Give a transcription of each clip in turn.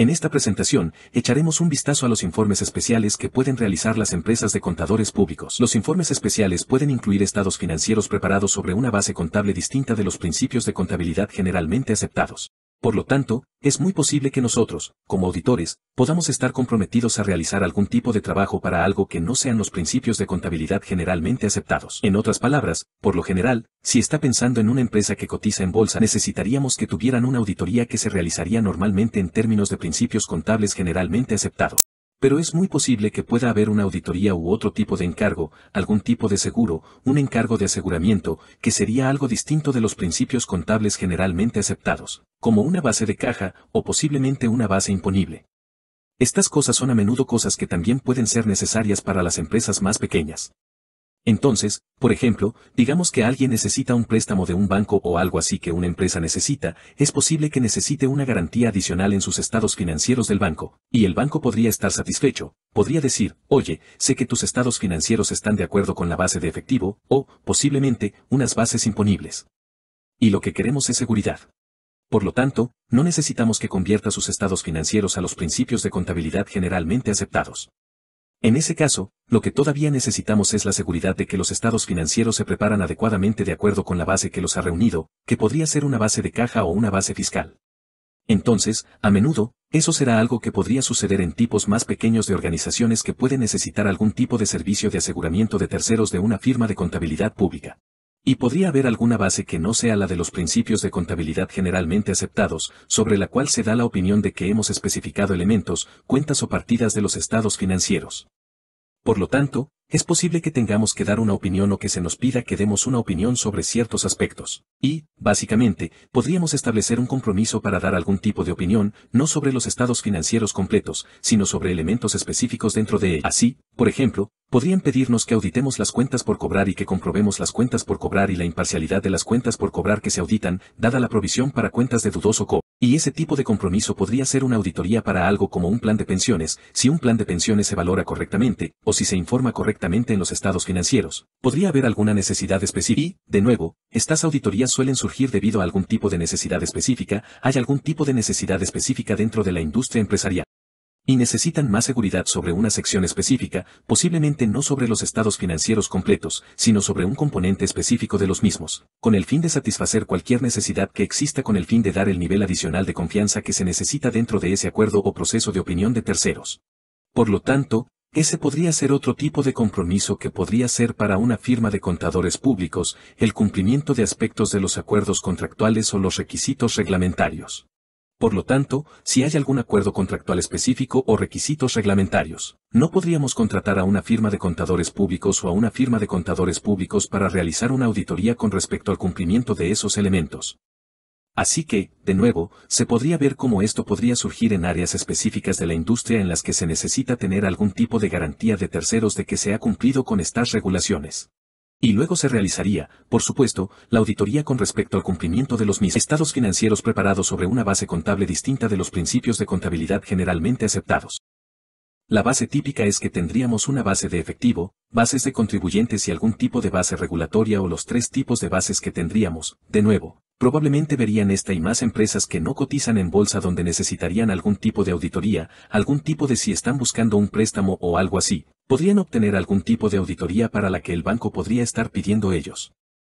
En esta presentación, echaremos un vistazo a los informes especiales que pueden realizar las empresas de contadores públicos. Los informes especiales pueden incluir estados financieros preparados sobre una base contable distinta de los principios de contabilidad generalmente aceptados. Por lo tanto, es muy posible que nosotros, como auditores, podamos estar comprometidos a realizar algún tipo de trabajo para algo que no sean los principios de contabilidad generalmente aceptados. En otras palabras, por lo general, si está pensando en una empresa que cotiza en bolsa, necesitaríamos que tuvieran una auditoría que se realizaría normalmente en términos de principios contables generalmente aceptados. Pero es muy posible que pueda haber una auditoría u otro tipo de encargo, algún tipo de seguro, un encargo de aseguramiento, que sería algo distinto de los principios contables generalmente aceptados, como una base de caja o posiblemente una base imponible. Estas cosas son a menudo cosas que también pueden ser necesarias para las empresas más pequeñas. Entonces, por ejemplo, digamos que alguien necesita un préstamo de un banco o algo así que una empresa necesita, es posible que necesite una garantía adicional en sus estados financieros del banco, y el banco podría estar satisfecho, podría decir, oye, sé que tus estados financieros están de acuerdo con la base de efectivo, o, posiblemente, unas bases imponibles. Y lo que queremos es seguridad. Por lo tanto, no necesitamos que convierta sus estados financieros a los principios de contabilidad generalmente aceptados. En ese caso, lo que todavía necesitamos es la seguridad de que los estados financieros se preparan adecuadamente de acuerdo con la base que los ha reunido, que podría ser una base de caja o una base fiscal. Entonces, a menudo, eso será algo que podría suceder en tipos más pequeños de organizaciones que pueden necesitar algún tipo de servicio de aseguramiento de terceros de una firma de contabilidad pública. Y podría haber alguna base que no sea la de los principios de contabilidad generalmente aceptados, sobre la cual se da la opinión de que hemos especificado elementos, cuentas o partidas de los estados financieros. Por lo tanto, es posible que tengamos que dar una opinión o que se nos pida que demos una opinión sobre ciertos aspectos. Y, básicamente, podríamos establecer un compromiso para dar algún tipo de opinión, no sobre los estados financieros completos, sino sobre elementos específicos dentro de él. Así, por ejemplo, podrían pedirnos que auditemos las cuentas por cobrar y que comprobemos las cuentas por cobrar y la imparcialidad de las cuentas por cobrar que se auditan, dada la provisión para cuentas de dudoso co. Y ese tipo de compromiso podría ser una auditoría para algo como un plan de pensiones, si un plan de pensiones se valora correctamente, o si se informa correctamente en los estados financieros. Podría haber alguna necesidad específica y, de nuevo, estas auditorías suelen surgir debido a algún tipo de necesidad específica, hay algún tipo de necesidad específica dentro de la industria empresarial y necesitan más seguridad sobre una sección específica, posiblemente no sobre los estados financieros completos, sino sobre un componente específico de los mismos, con el fin de satisfacer cualquier necesidad que exista con el fin de dar el nivel adicional de confianza que se necesita dentro de ese acuerdo o proceso de opinión de terceros. Por lo tanto, ese podría ser otro tipo de compromiso que podría ser para una firma de contadores públicos, el cumplimiento de aspectos de los acuerdos contractuales o los requisitos reglamentarios. Por lo tanto, si hay algún acuerdo contractual específico o requisitos reglamentarios, no podríamos contratar a una firma de contadores públicos o a una firma de contadores públicos para realizar una auditoría con respecto al cumplimiento de esos elementos. Así que, de nuevo, se podría ver cómo esto podría surgir en áreas específicas de la industria en las que se necesita tener algún tipo de garantía de terceros de que se ha cumplido con estas regulaciones. Y luego se realizaría, por supuesto, la auditoría con respecto al cumplimiento de los mismos estados financieros preparados sobre una base contable distinta de los principios de contabilidad generalmente aceptados. La base típica es que tendríamos una base de efectivo, bases de contribuyentes y algún tipo de base regulatoria o los tres tipos de bases que tendríamos, de nuevo, probablemente verían esta y más empresas que no cotizan en bolsa donde necesitarían algún tipo de auditoría, algún tipo de si están buscando un préstamo o algo así, podrían obtener algún tipo de auditoría para la que el banco podría estar pidiendo ellos.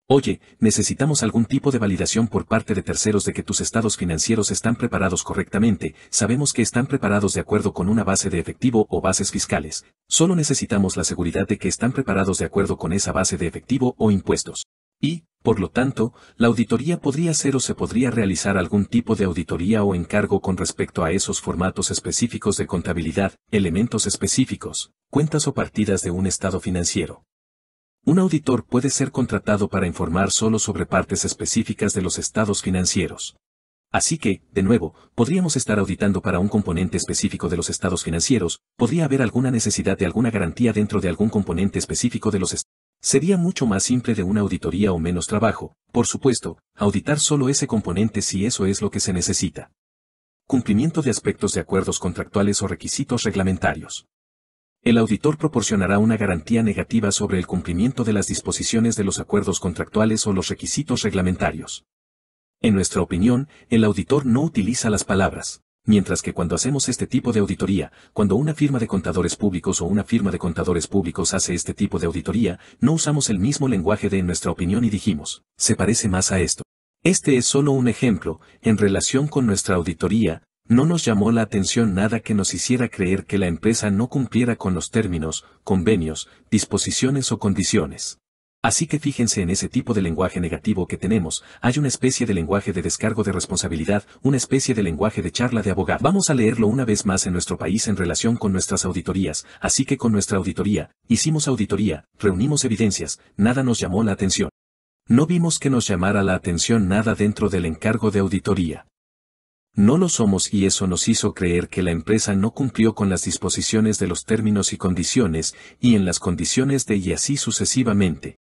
Oye, necesitamos algún tipo de validación por parte de terceros de que tus estados financieros están preparados correctamente, sabemos que están preparados de acuerdo con una base de efectivo o bases fiscales, solo necesitamos la seguridad de que están preparados de acuerdo con esa base de efectivo o impuestos. Y, por lo tanto, la auditoría podría ser o se podría realizar algún tipo de auditoría o encargo con respecto a esos formatos específicos de contabilidad, elementos específicos, cuentas o partidas de un estado financiero. Un auditor puede ser contratado para informar solo sobre partes específicas de los estados financieros. Así que, de nuevo, podríamos estar auditando para un componente específico de los estados financieros, podría haber alguna necesidad de alguna garantía dentro de algún componente específico de los estados. Sería mucho más simple de una auditoría o menos trabajo, por supuesto, auditar solo ese componente si eso es lo que se necesita. Cumplimiento de aspectos de acuerdos contractuales o requisitos reglamentarios. El auditor proporcionará una garantía negativa sobre el cumplimiento de las disposiciones de los acuerdos contractuales o los requisitos reglamentarios. En nuestra opinión, el auditor no utiliza las palabras Mientras que cuando hacemos este tipo de auditoría, cuando una firma de contadores públicos o una firma de contadores públicos hace este tipo de auditoría, no usamos el mismo lenguaje de nuestra opinión y dijimos, se parece más a esto. Este es solo un ejemplo, en relación con nuestra auditoría, no nos llamó la atención nada que nos hiciera creer que la empresa no cumpliera con los términos, convenios, disposiciones o condiciones. Así que fíjense en ese tipo de lenguaje negativo que tenemos, hay una especie de lenguaje de descargo de responsabilidad, una especie de lenguaje de charla de abogado. Vamos a leerlo una vez más en nuestro país en relación con nuestras auditorías, así que con nuestra auditoría, hicimos auditoría, reunimos evidencias, nada nos llamó la atención. No vimos que nos llamara la atención nada dentro del encargo de auditoría. No lo somos y eso nos hizo creer que la empresa no cumplió con las disposiciones de los términos y condiciones, y en las condiciones de y así sucesivamente.